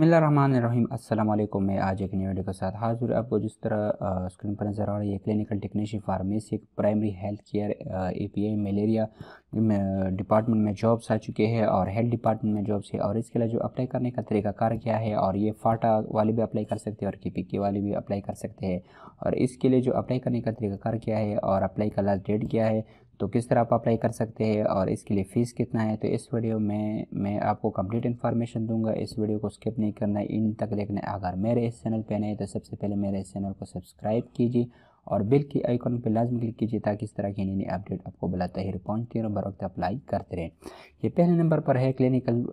अस्सलाम वालेकुम मैं आज एक नई वीडियो के साथ हाजिर आपको जिस तरह स्क्रीन पर नज़र आ रही है clinical technician pharmacy primary health care A P I malaria department में जॉब्स आ चुके हैं और हेल्थ डिपार्टमेंट में जॉब्स है और इसके लिए जो अप्लाई करने का तरीकाकार क्या है और ये फाटा वाले भी अप्लाई कर सकते हैं और के पी के वाले भी अप्लाई कर सकते हैं और इसके लिए जो अप्लाई करने का तरीकाकार क्या है और अप्लाई का लास्ट डेट क्या है तो किस तरह आप अप्लाई कर सकते हैं और इसके लिए फ़ीस कितना है तो इस वीडियो में मैं आपको कंप्लीट इन्फॉर्मेशन दूंगा इस वीडियो को स्किप नहीं करना इन तक देखना है अगर मेरे इस चैनल पर नहीं तो सबसे पहले मेरे इस चैनल को सब्सक्राइब कीजिए और बिल की आइकॉन पर लाजम क्लिक कीजिए ताकि इस तरह की नई नई अपडेट आपको बला तहर पहुँचती है और बर वक्त अप्लाई करते रहें ये पहले नंबर पर है क्लिनिकल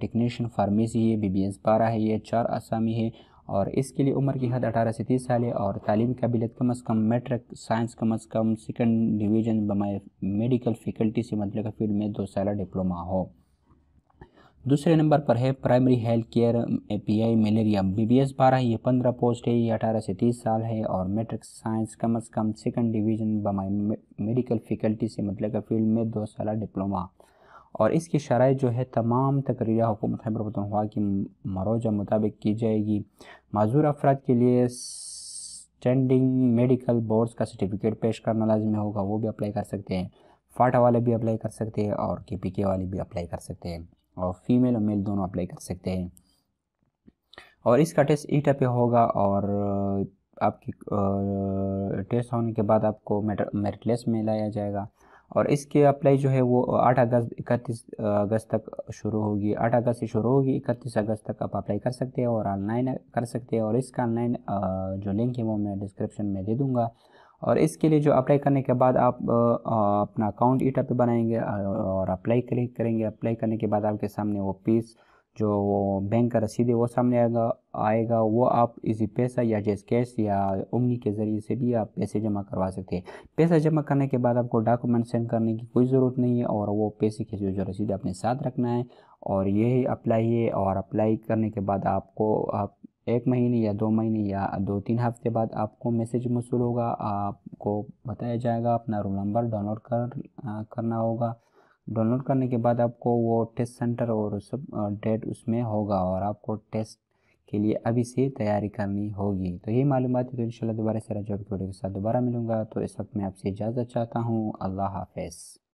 टेक्नीशियन फार्मेसी है बी बी एस बारह है ये चार आसामी है और इसके लिए उम्र की हद 18 से 30 साल है और तालीम काबिलियत कम अज़ कम मेट्रिक साइंस कम अज़ कम सेकेंड डिवीज़न बमाए मेडिकल फैकल्टी से मतलब फील्ड में दो साल डिप्लोमा हो दूसरे नंबर पर है primary health care I malaria B B S बारह ये पंद्रह पोस्ट है ये अठारह से तीस साल है और मेट्रिक साइंस कम अज़ कम सेकेंड डिवीज़न बमाए मेडिकल फैकल्टी से मतलब फील्ड में दो साल डिप्लोमा और इसकी शराय जो है तमाम तकरीरा हुकूमत खैबर हुआ की मरोजा मुताबिक की जाएगी माजूर अफराद के लिए स्टैंडिंग मेडिकल बोर्ड्स का सर्टिफिकेट पेश करना लाजमी होगा वो भी अप्लाई कर सकते हैं फाटा वाले भी अप्लाई कर सकते हैं और के पी के वाले भी अप्लाई कर सकते हैं और फीमेल और मेल दोनों अप्लाई कर सकते हैं और इसका टेस्ट ईटा e पे होगा और आपकी टेस्ट होने के बाद आपको मेरिट लिस्ट में लाया जाएगा और इसके अप्लाई जो है वो आठ अगस्त इकतीस अगस्त तक शुरू होगी आठ अगस्त से शुरू होगी इकतीस अगस्त तक आप अप्लाई कर सकते हैं और ऑनलाइन कर सकते हैं और इसका ऑनलाइन जो लिंक है वो मैं डिस्क्रिप्शन में दे दूँगा और इसके लिए जो अप्लाई करने के बाद आप अपना अकाउंट ईटा पे बनाएंगे और अप्लाई क्लिक करेंगे अप्लाई करने के बाद आपके सामने वो पीस जो बैंक का रसीद है वो सामने आएगा आएगा वो आप इसी पैसा या जैस कैश या उमनी के ज़रिए से भी आप पैसे जमा करवा सकते हैं पैसा जमा करने के बाद आपको डॉक्यूमेंट सेंड करने की कोई ज़रूरत नहीं है और वो पैसे के जो जो रसीद अपने साथ रखना है और यही अप्लाई है और अप्लाई करने के बाद आपको आप एक महीने या दो महीने या दो तीन हफ्ते बाद आपको मैसेज मौसू होगा आपको बताया जाएगा अपना रोल नंबर डाउनलोड कर आ, करना होगा डाउनलोड करने के बाद आपको वो टेस्ट सेंटर और सब डेट उसमें होगा और आपको टेस्ट के लिए अभी से तैयारी करनी होगी तो ये मालूम है तो इन दोबारा से रजॉब के साथ दोबारा मिलूंगा तो इस वक्त मैं आपसे इजाज़त चाहता हूँ अल्लाह हाफ